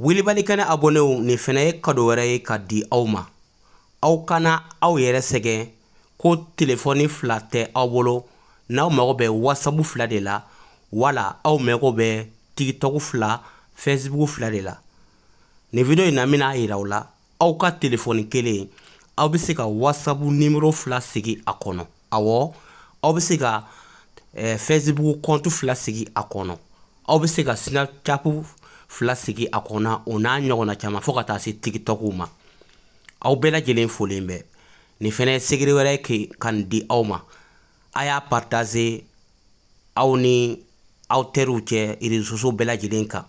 welebalikɛnɛ abonnenw nin fɛnɛ ye kado wɛrɛ ye ka di aw ma aw kana aw yɛrɛ sɛgɛn ko telefɔni fila tɛ aw bolo n'aw mago bɛ wasapu fila de la wala aw mago bɛ tikitɔku fila fɛsibuku fila de la nin video in na n bena yira aw la aw ka telefɔni kelen aw be se ka wasapu nimero fila sigi a kɔnɔ awɔ aw be se ka eh, fɛsibuku kɔntu fila sigi a kɔnɔ aw be se ka snapchapu fila sigi a kɔnɔna o n'a ɲɔgɔnna caman fɔɔ ka taa se tigitɔkuw ma aw bɛɛ lajɛlen folen bɛ nin fɛnɛ segere wɛrɛ ke ka nin di aw ma a y'a partaze aw ni aw teriw cɛ resoso bɛɛ lajɛlen kan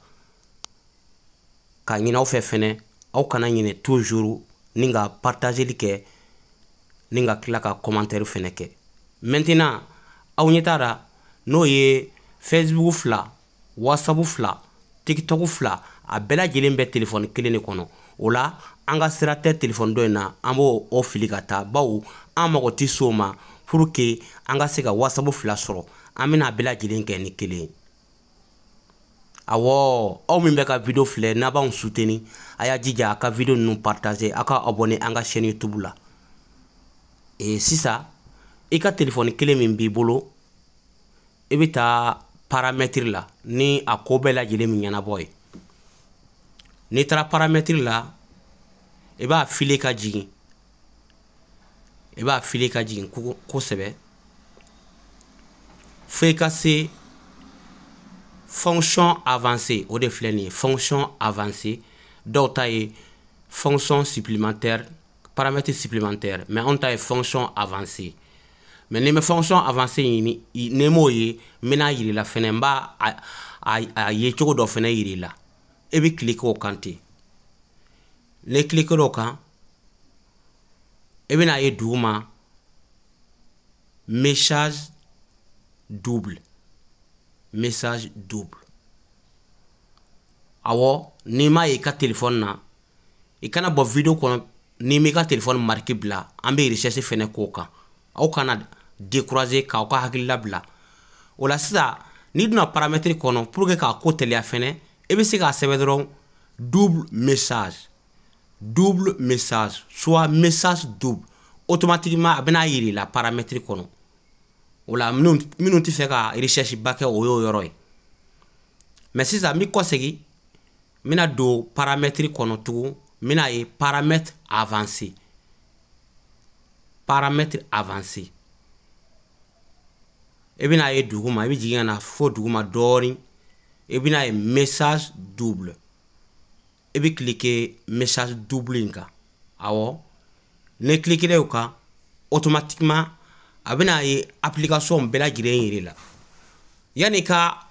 ka ɲini aw fɛ fɛnɛ aw kana ɲinɛ toujours ni ka partazeli kɛ ni ka kila ka kɔmantɛri fɛnɛ kɛ maintenant aw ɲɛ t'a ra n'o ye facebook fila whatsapp fila tiktok fila a bɛɛ lajɛlen bɛ telefɔni kelen de kɔnɔ o la an ka sira tɛ telefɔni dɔ in na an b'o o fili ka taa bawo an mago ti so ma pour que an ka se ka wasabu fila sɔrɔ an bɛna a bɛɛ lajɛlen kɛ ni kelen awɔ aw min bɛ ka video filɛ n'a b'anw suteni a y'a jija a ka video ninnu partage a ka abonné an ka chaîne youtube la e sisan i ka telefɔni kelen min b'i bolo i bɛ taa Paramètres là, ni à ko bɛɛ lajɛlen les mignons à n'i tra paramètre là, et b'a filé kaji et b'a fonction avancée ou de fonction avancée dɔw fonction supplémentaire paramètre supplémentaire mais on a fonction avancée Men neme fonksyon avanse yi ni, nemo yi, mena yi li la fene mba a ye chou do fene yi li la. Ebi klik wakante. Le klik wakante. Ebi na yi dhouman. Mesaj double. Mesaj double. Awo, nema yi ka telefon nan. Ika nan bo video kon, neme yi ka telefon markib la, anbe yi resese fene wakante. Awo kanan... décourager k'aw ka hakili labila o la sisan n'i donna paramètre kɔnɔ pour que k'a ko teliya fɛnɛ i e bɛ se k'a sɛbɛn dɔrɔn double message double message soit message double automatiquement a bɛna yiri la paramètre kɔnɔ o la minnu tɛ fɛ ka recherche ba kɛ o y'o yɔrɔ ye mɛ sisan n bɛ kɔsegin n bɛna don paramètre kɔnɔ tugun n bɛna ye paramètre avancé paramètre avancé i e bɛna ye dugu ma i e bɛ jigin ka na fo dugu ma dɔɔnin i e bɛna ye message double i bɛ cliquer message double in kan awɔ ni cliquer o kan automatiquement a bɛna ye application bɛɛ lajɛlen yɛrɛ la yanni ka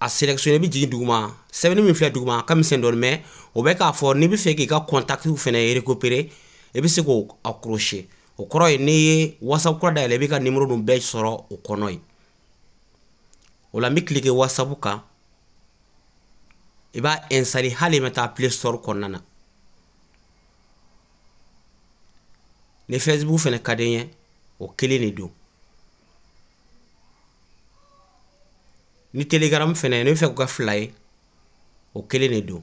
a sélectionné i bɛ jigin duguma sɛbɛnni min filɛ duguma a ka misɛn dɔɔni mɛ o bɛ k'a fɔ n'i bɛ fɛ k'i ka contacts fɛnɛ récupérer i bɛ se k'o accrocher Okonoy, neye wasap kwa daye lebi ka nimro nou bej soro okonoy. O la mi klike wasap ka, e ba ensali hali meta a play store konanak. Ne Facebook fene kadeye, okiline do. Ne Telegram fene, newe fè kwa fly, okiline do.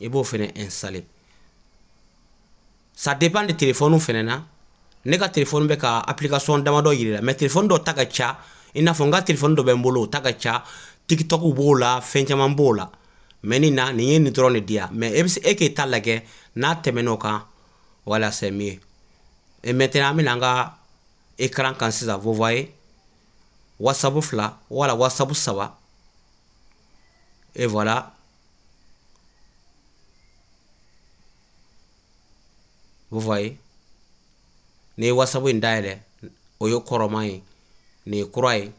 E bo fene ensalit. ça dépend de téléphone fɛnɛ na ne ka téléphone bɛ ka application damadɔ yirila mais téléphone dɔ ta ka ca i n'a fɔ n ka téléphone dɔ bɛ n bolo o ta ka ca tiktok b'o la fɛn caman b'o la mais nin na nin ye nin dɔrɔn de di yan mais e bɛ se e k'e ta lajɛ n'a tɛmɛn'o kan voilà c'est mieux et maintenant an bɛna an ka écran kan sisan vous voyez whatsapp fila wala whatsapp saba et voilà Nye WhatsApp ou yon daye de, ou yon koroma yon, nye yon korwa yon,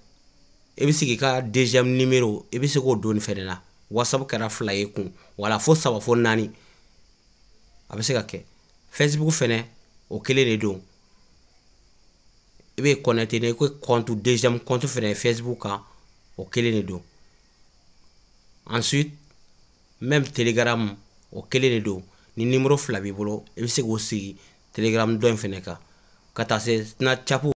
ebi si ki ka dejem nimero, ebi si ki ou doni fene la. WhatsApp ou kera fla ye kon, wala fos sa wafon nani. Ape se kake, Facebook ou fene, ou kele ne don. Ebi konete, ne kwe kontu dejem kontu fene Facebook ka, ou kele ne don. Ansyit, mem Telegram, ou kele ne don. ni nimoro fila b'i bolo e i be se k'o sigi telegram dɔ in fɛnɛ kan ka taa se snapchat